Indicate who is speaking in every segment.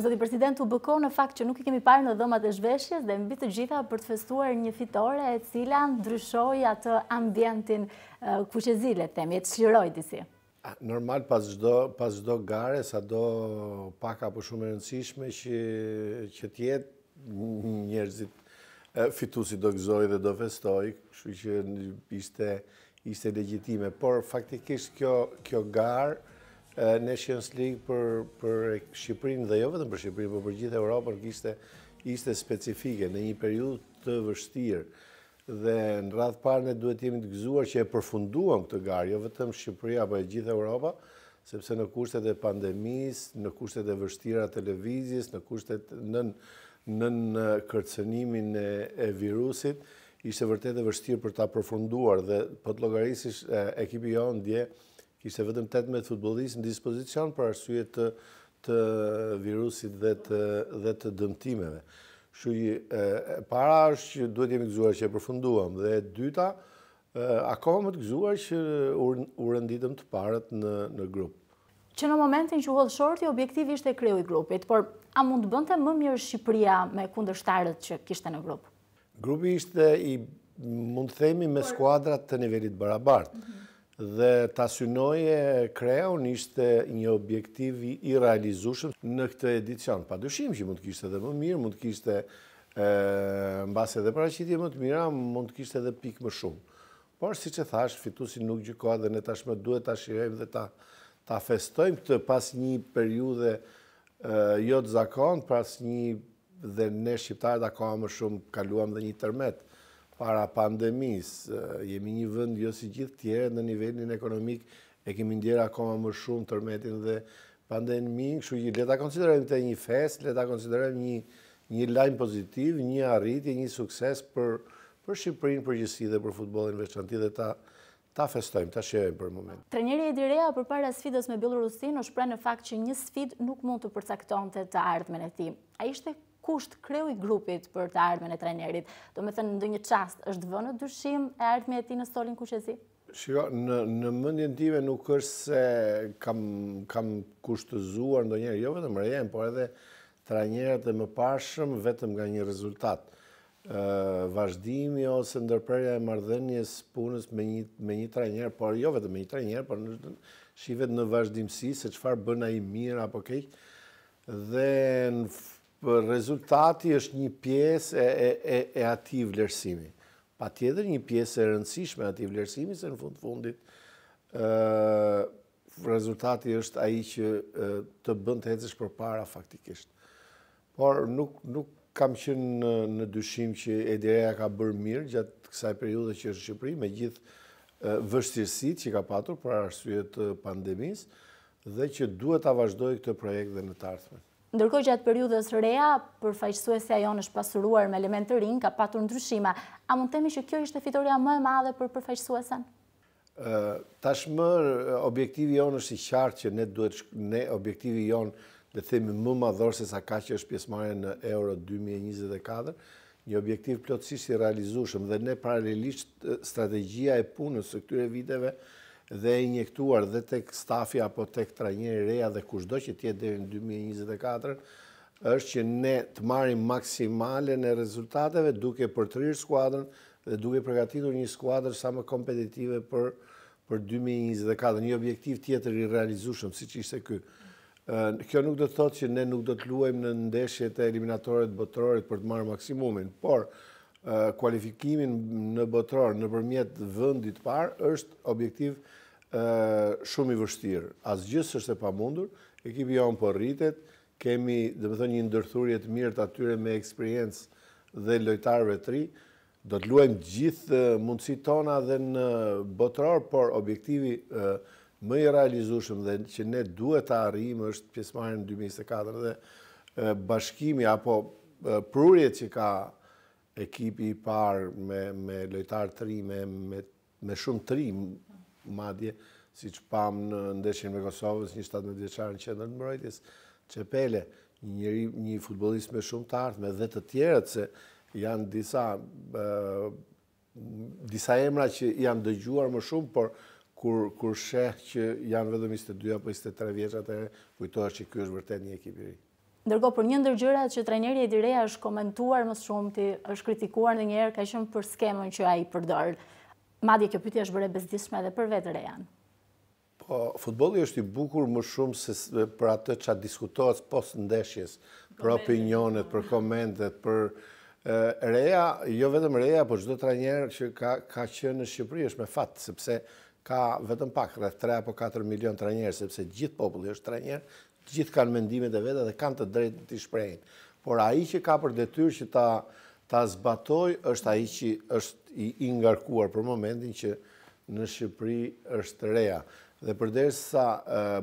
Speaker 1: Zoti President, u bëko në fakt që nuk i kemi parë në dhëmat e zhveshjes dhe mbi të gjitha për të festuar një fitore e cila ndryshoj atë ambientin kushezile, temi, e të shiroj disi.
Speaker 2: Normal, pas gjdo gare, sa do paka për shumë rëndësishme që tjetë njerëzit fitusi do gëzoj dhe do festoj, shu që ishte legjitime. Por, faktikisht, kjo garë Nations League për, për Shqiprin dhe jo vetëm për Shqiprin, për gjithë Europën kiste ishte specifike në një periud të vështirë dhe në radhë parë ne duhet jemi të gëzuar që e përfunduam këtë garë, jo vetëm Shqipëria, apo e gjithë Europa, sepse në kushtet e pandemisë, në kushtet e vështira televizjes, në kushtet në, në, kërcenimin e, e virusit, ishte vërtet e vështirë për ta përfunduar dhe për po të logarisisht ekipi jo dje, Kishte vetëm 18 futbolistë në dispozicion për arsye të të virusit dhe të dhe të dëmtimeve. Kështu para është që duhet jemi gëzuar që e përfunduam dhe e dyta e, akoma më të gëzuar që u rënditëm të parët në në grup.
Speaker 1: Që në momentin që u hodh shorti objektivi ishte kreu i grupit, por a mund të bënte më mirë Shqipëria me kundërshtarët që kishte në grup?
Speaker 2: Grupi ishte i mund të themi me skuadrat të nivelit barabartë. Mhm dhe ta synoje kreon ishte një objektiv i realizushëm në këtë edicion. Pa dushim që mund të kishte dhe më mirë, mund të kishte në base dhe paracitje më të mira, mund të kishte dhe pikë më shumë. Por, si që thash, fitusi nuk gjykoa dhe ne tashme duhet të shirejmë dhe ta, ta festojmë këtë pas një periude e, jo të zakon, pas një dhe ne shqiptarët akoma më shumë kaluam dhe një tërmetë para pandemis, jemi një vënd jo si gjithë tjere në nivelin ekonomik, e kemi ndjera akoma më shumë tërmetin dhe pandemin, kështu që leta konsiderojmë të një fest, leta konsiderojmë një, një lajmë pozitiv, një arritje, një sukses për, për Shqipërin, për gjithësi dhe për futbolin veçanti dhe ta, ta festojmë, ta shërëjmë për moment.
Speaker 1: Trenjeri e direja për para sfidës me Bilorusin është pra në fakt që një sfid nuk mund të përcaktonte të ardhme në ti. A ishte kusht kreu i grupit për të ardhme e trenerit? Do me thënë, ndë një qast, është vë në dyshim e ardhme e ti në stolin kushezi?
Speaker 2: Shiko, në, në mëndjen time nuk është se kam, kam kushtëzuar ndo njerë, jo vetëm rejen, por edhe trenerat e më pashëm vetëm nga një rezultat. Uh, vazhdimi ose ndërprerja e mardhenjes punës me një, me një por jo vetëm me një trenjer, por në shivet në vazhdimësi se qëfar bëna i mirë apo kejtë. Dhe për rezultati është një piesë e, e, e, e ati vlerësimi. Pa tjetër një piesë e rëndësishme ati vlerësimi, se në fund fundit rezultati është aji që të bënd të hecësh për para faktikisht. Por nuk, nuk kam qenë në, dyshim që Edireja ka bërë mirë gjatë kësaj periude që është Shqipëri, me gjithë vështirësit që ka patur për arsye të pandemisë dhe që duhet ta vazhdojë këtë projekt dhe në të ardhmen.
Speaker 1: Ndërkohë gjatë periudhës reja, përfaqësuesja jonë është pasuruar me element të rinj, ka patur ndryshime. A mund të themi që kjo ishte fitoria më e madhe për përfaqësuesen?
Speaker 2: Tashmë objektivi jonë është i qartë që ne duhet ne objektivi jonë dhe themi më madhor se sa ka që është pjesmarja në Euro 2024, një objektiv plotësisht i realizushëm dhe ne paralelisht strategjia e punës së këtyre viteve dhe e injektuar dhe tek stafi apo tek trajneri reja dhe kushdo që tjetë dhe në 2024, është që ne të marim maksimale në rezultateve duke për të rrë skuadrën dhe duke përgatitur një skuadrë sa më kompetitive për, për 2024, një objektiv tjetër i realizushëm, si që ishte kërë. Kjo nuk do të thotë që ne nuk do të luajmë në ndeshjet e eliminatorit botërorit për të marrë maksimumin, por kualifikimin në botëror në përmjet vëndit parë është objektiv nështë shumë i vështirë. Asë gjithë është e pa mundur, ekipi jonë për po rritet, kemi dhe më thonë një ndërthurjet mirë të atyre me eksperiencë dhe lojtarëve të ri, do të luajmë gjithë mundësi tona dhe në botëror, por objektivi më i realizushëm dhe që ne duhet të arrim është në 2024 dhe bashkimi apo prurjet që ka ekipi i parë me lojtarë të ri, me shumë të ri, madje, si që pam në ndeshjen me Kosovës, një 17 vjeqarë në qendër në mërojtjes, që pele, një, një futbolist me shumë të me dhe të tjerët, se janë disa, disa emra që janë dëgjuar më shumë, por kur, kur sheh që janë vedhëm 22 apo 23 vjeqat e kujtohesh që kjo është vërtet një ekipiri.
Speaker 1: Ndërgo, për një ndërgjëra që trajneri e direja është komentuar më shumë, ti është kritikuar në njerë, ka shumë për skemën që a i përdojrë. Madje kjo pyetje është bërë bezdishme edhe për vetë rejan.
Speaker 2: Po, futbolli është i bukur më shumë se për atë çka diskutohet pas ndeshjes, për opinionet, për komentet, për reja, jo vetëm Rea, por çdo trajner që ka ka qenë në Shqipëri është me fat, sepse ka vetëm pak rreth 3 apo 4 milion trajner, sepse gjithë populli është trajner, gjithë kanë mendimet e veta dhe kanë të drejtë të shprehin. Por ai që ka për detyrë që ta ta zbatoj është aji që është i ingarkuar për momentin që në Shqipëri është reja. Dhe përderës sa eh,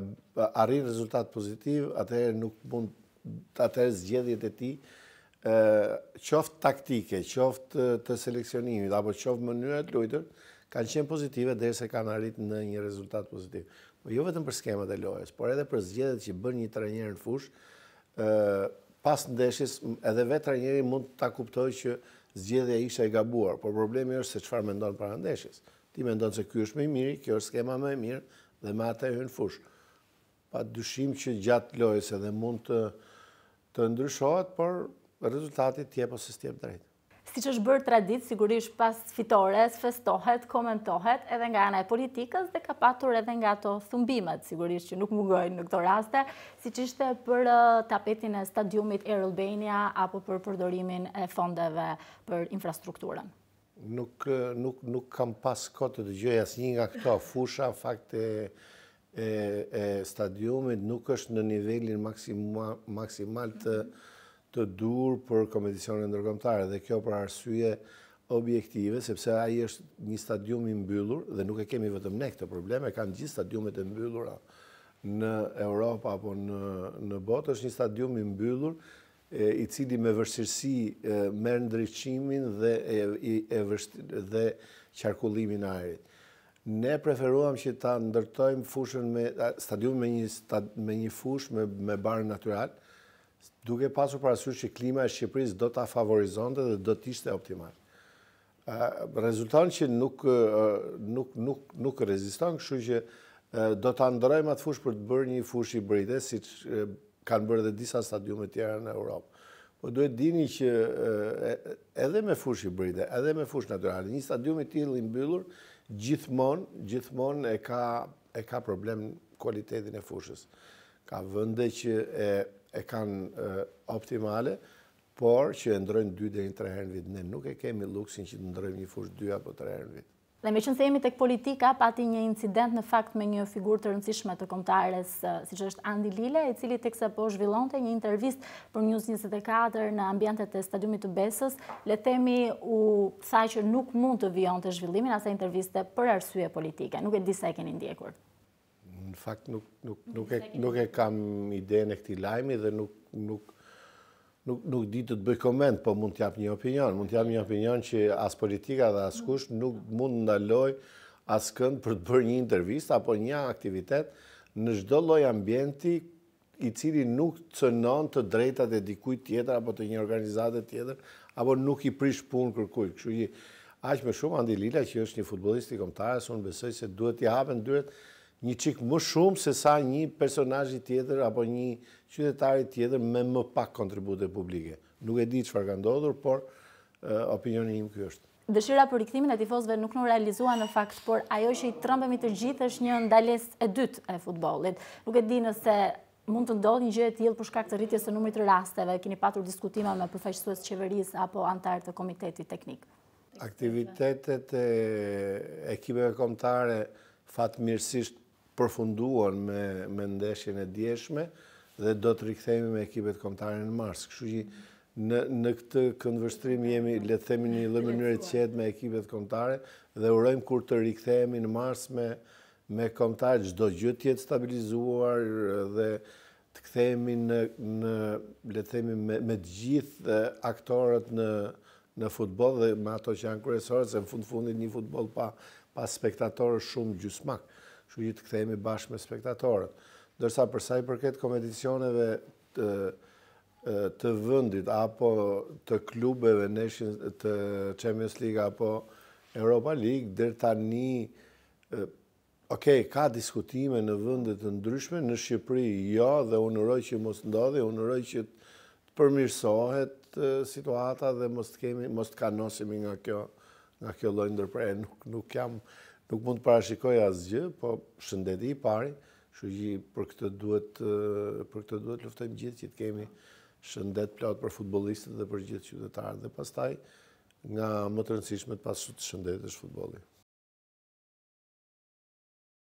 Speaker 2: arrinë rezultat pozitiv, atëherë nuk mund të atëherë zgjedhjet e ti eh, qoftë taktike, qoftë të seleksionimit, apo qoftë mënyrët lujtër, kanë qenë pozitive dhe se kanë arrit në një rezultat pozitiv. Po jo vetëm për skemat e lojës, por edhe për zgjedhjet që bërë një trenjerë në fushë, eh, pas ndeshjes edhe vetë njëri mund ta kuptojë që zgjedhja isha e gabuar, por problemi është se çfarë mendon para ndeshjes. Ti mendon se ky është më i miri, kjo është skema më e mirë dhe me atë hyn fush. Pa dyshim që gjatë lojës edhe mund të të ndryshohet, por rezultati ti apo se s'tjep drejt
Speaker 1: si që është bërë tradit, sigurisht pas fitores, festohet, komentohet edhe nga anë e politikës dhe ka patur edhe nga to thumbimet, sigurisht që nuk mungojnë në këto raste, si që ishte për uh, tapetin e stadiumit e Albania apo për përdorimin e fondeve për infrastrukturën?
Speaker 2: Nuk uh, kam pas kote të gjëja si një nga këto fusha, në fakt e stadiumit nuk është në nivelin maksimal të të dur për e ndërkombëtar dhe kjo për arsye objektive sepse ai është një stadium i mbyllur dhe nuk e kemi vetëm ne këtë problem, e kanë gjithë stadiumet e mbyllura në Europë apo në në botë është një stadium i mbyllur i cili me vështirësi merr ndriçimin dhe e e dhe qarkullimin e ajrit. Ne preferuam që ta ndërtojmë fushën me stadium me një me një fushë me barë natyral Duke pasur parasysh që klima e Shqipërisë do ta favorizonte dhe do të ishte optimale. Rezultant rezulton që nuk nuk nuk nuk reziston, kështu që do ta ndrojmë atë fushë për të bërë një fushë híbride, si kanë bërë dhe disa stadiume të tjera në Europë. Po duhet dini që edhe me fushë híbride, edhe me fushë natural, një stadium i tillë i mbyllur gjithmonë gjithmonë e ka e ka problem kualitetin e fushës. Ka vende që e e kanë optimale, por që e ndrojmë 2 dhe në 3 herën vitë. Ne nuk e kemi luksin që të ndrojmë një fush 2 apo 3 herën vitë.
Speaker 1: Dhe me që nësejemi të politika, pati një incident në fakt me një figur të rëndësishme të komtares, si që është Andi Lile, e cili të kësa po zhvillonte një intervist për njës 24 në ambjantet e stadiumit të besës, le themi u saj që nuk mund të vion të zhvillimin asa interviste për arsye politike. Nuk e disa e keni ndjekur
Speaker 2: në fakt nuk e kam idejën e këti lajmi dhe nuk di të të bëj koment, po mund të japë një opinion, mund të japë një opinion që as politika dhe as kush nuk mund në ndaloj as kënd për të bërë një intervjist apo një aktivitet në shdo loj ambienti i cili nuk cënon të drejtat e dikuj tjetër apo të një organizatet tjetër apo nuk i prish punë kërkuj. Aq që aqë me shumë, Andi Lila që është një futbolisti komtarës, unë besoj se duhet t'i hapen dyret një qikë më shumë se sa një personajit tjetër apo një qytetarit tjetër me më pak kontribute publike. Nuk e di farë ka ndodhur, por opinioni im kjo është.
Speaker 1: Dëshira për rikëtimin e tifosve nuk në realizua në fakt, por ajo që i trëmbemi të gjithë është një ndales e dytë e futbolit. Nuk e di nëse mund të ndodhë një gjithë tjilë përshkak të rritjes të numrit rasteve, kini patur diskutima me përfaqësues qeveris apo antarë të komitetit teknik.
Speaker 2: Aktivitetet e ekipeve komtare fatë mirësisht përfunduar me me ndeshjen e djeshme dhe do të rikthehemi me ekipet kontare në mars. Kështu që në në këtë këndvështrim jemi le të themi në një mënyrë të qetë me ekipet kontare dhe urojmë kur të rikthehemi në mars me me kombëtar çdo gjë të jetë stabilizuar dhe të kthehemi në në le të themi me me të gjithë aktorët në në futboll dhe me ato që janë kërësorët se në fund fundit një futboll pa pa spektatorë shumë gjysmak shu ju të kthejemi bashkë me spektatorët. Dërsa përsa i përket kompeticioneve të, të vëndit, apo të klubeve, Nations, të Champions League, apo Europa League, dhe tani, okej, okay, ka diskutime në vëndit të ndryshme, në Shqipëri jo, dhe unëroj që mos ndodhi, unëroj që të përmirsohet situata dhe mos të kemi, mos të kanosimi nga kjo nga kjo lloj nuk nuk jam Nuk mund të parashikoj asë gjë, po shëndeti i pari, shu që për këtë duhet luftojmë gjithë që të kemi shëndet plot për futbolistët dhe për gjithë qytetarët dhe pastaj nga më të rëndësishmet pas shëndet e shëndet